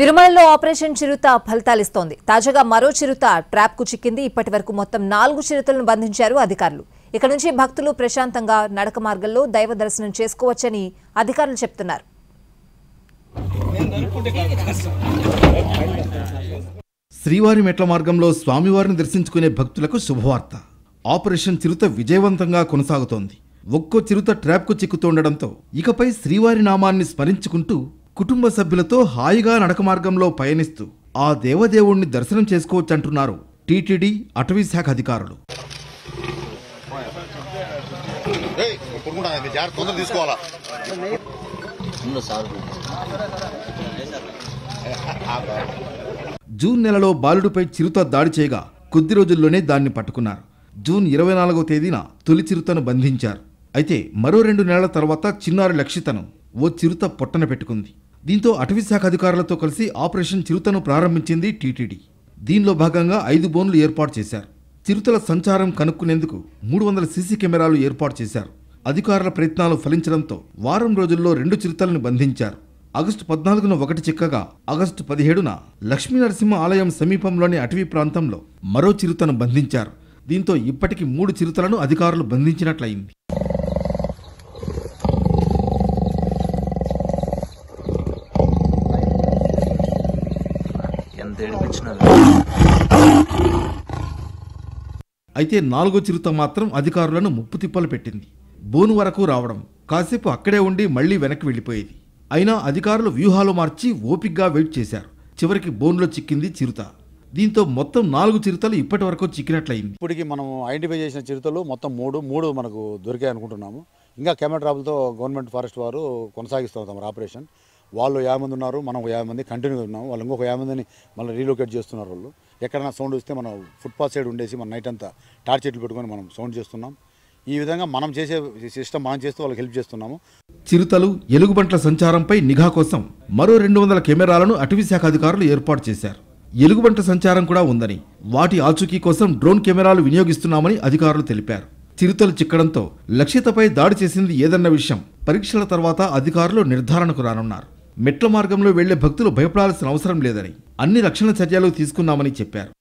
తిరుమలలో ఆపరేషన్ చిరుత ఫలితాలిస్తోంది తాజాగా మరో చిరుత ట్రాప్ కు చిక్కింది ఇప్పటి వరకు మొత్తం నాలుగు చిరుతలను బంధించారు అధికారులు ఇక నుంచి భక్తులు ప్రశాంతంగా నడక మార్గంలో దైవ దర్శనం చేసుకోవచ్చని అధికారులు చెప్తున్నారు శ్రీవారి మెట్ల మార్గంలో స్వామివారిని దర్శించుకునే భక్తులకు శుభవార్త ఆపరేషన్ చిరుత విజయవంతంగా కొనసాగుతోంది ఒక్కో చిరుత ట్రాప్కు చిక్కుతుండడంతో ఇకపై శ్రీవారి నామాన్ని స్మరించుకుంటూ కుటుంబ సభ్యులతో హాయిగా నడక మార్గంలో పయనిస్తూ ఆ దేవదేవుణ్ణి దర్శనం చేసుకోవచ్చంటున్నారు టీటీడీ అటవీ శాఖ అధికారులు జూన్ నెలలో బాలుడిపై చిరుత దాడి చేయగా కొద్ది రోజుల్లోనే దాన్ని పట్టుకున్నారు జూన్ ఇరవై నాలుగో తేదీన తొలి చిరుతను బంధించారు అయితే మరో రెండు నెలల తర్వాత చిన్నారి లక్షితను ఓ చిరుత పొట్టన పెట్టుకుంది దీంతో అటవీశాఖ అధికారులతో కలిసి ఆపరేషన్ చిరుతను ప్రారంభించింది టీటీడీ దీనిలో భాగంగా ఐదు బోన్లు ఏర్పాటు చేశారు చిరుతల సంచారం కనుక్కునేందుకు మూడు వందల సీసీ కెమెరాలు ఏర్పాటు చేశారు అధికారుల ప్రయత్నాలు ఫలించడంతో వారం రోజుల్లో రెండు చిరుతలను బంధించారు ఆగస్టు పద్నాలుగున ఒకటి చిక్కగా ఆగస్టు పదిహేడున లక్ష్మీనరసింహ ఆలయం సమీపంలోని అటవీ ప్రాంతంలో మరో చిరుతను బంధించారు దీంతో ఇప్పటికీ మూడు చిరుతలను అధికారులు బంధించినట్లయింది అయితే నాలుగో చిరుత మాత్రం అధికారులను ముప్పు తిప్పలు పెట్టింది బోను వరకు రావడం కాసేపు అక్కడే ఉండి మళ్లీ వెనక్కి వెళ్ళిపోయేది అయినా అధికారులు వ్యూహాలు మార్చి ఓపిగ్గా వెయిట్ చేశారు చివరికి బోన్లో చిక్కింది చిరుత దీంతో మొత్తం నాలుగు చిరుతలు ఇప్పటి వరకు చిక్కినట్లయింది ఇప్పటికి మనం ఐడెంటిఫై చేసిన చిరుతలు మొత్తం మూడు మూడు మనకు దొరికాయి అనుకుంటున్నాము ఇంకా కెమెట్రాపులతో గవర్నమెంట్ ఫారెస్ట్ వారు కొనసాగిస్తున్నారు తమ ఆపరేషన్ వాళ్ళు యాభై మంది ఉన్నారు మనం ఒక యాభై మంది కంటిన్యూగా ఉన్నాం వాళ్ళు ఇంకొక యాభై మందిని మళ్ళీ రీలోకేట్ చేస్తున్నారు వాళ్ళు ఎక్కడైనా సౌండ్ వస్తే మనం ఫుట్పాత్ సైడ్ ఉండేసి మన నైట్ అంతా టార్చెట్లు పెట్టుకొని మనం సౌండ్ చేస్తున్నాం ఈ విధంగా మనం చేసే సిస్టమ్ మనం చేస్తూ వాళ్ళకి హెల్ప్ చేస్తున్నాము చిరుతలు ఎలుగుబంట్ల సంచారంపై నిఘా కోసం మరో రెండు వందల కెమెరాలను అటవీశాఖ అధికారులు ఏర్పాటు చేశారు ఎలుగుబంట సంచారం కూడా ఉందని వాటి ఆచూకీ కోసం డ్రోన్ కెమెరాలు వినియోగిస్తున్నామని అధికారులు తెలిపారు చిరుతలు చిక్కడంతో లక్ష్యతపై దాడి చేసింది ఏదన్న విషయం పరీక్షల తర్వాత అధికారులు నిర్ధారణకు రానున్నారు మెట్ల మార్గంలో వెళ్లే భక్తులు భయపడాల్సిన అవసరం లేదని అన్ని రక్షణ చర్యలు తీసుకున్నామని చెప్పారు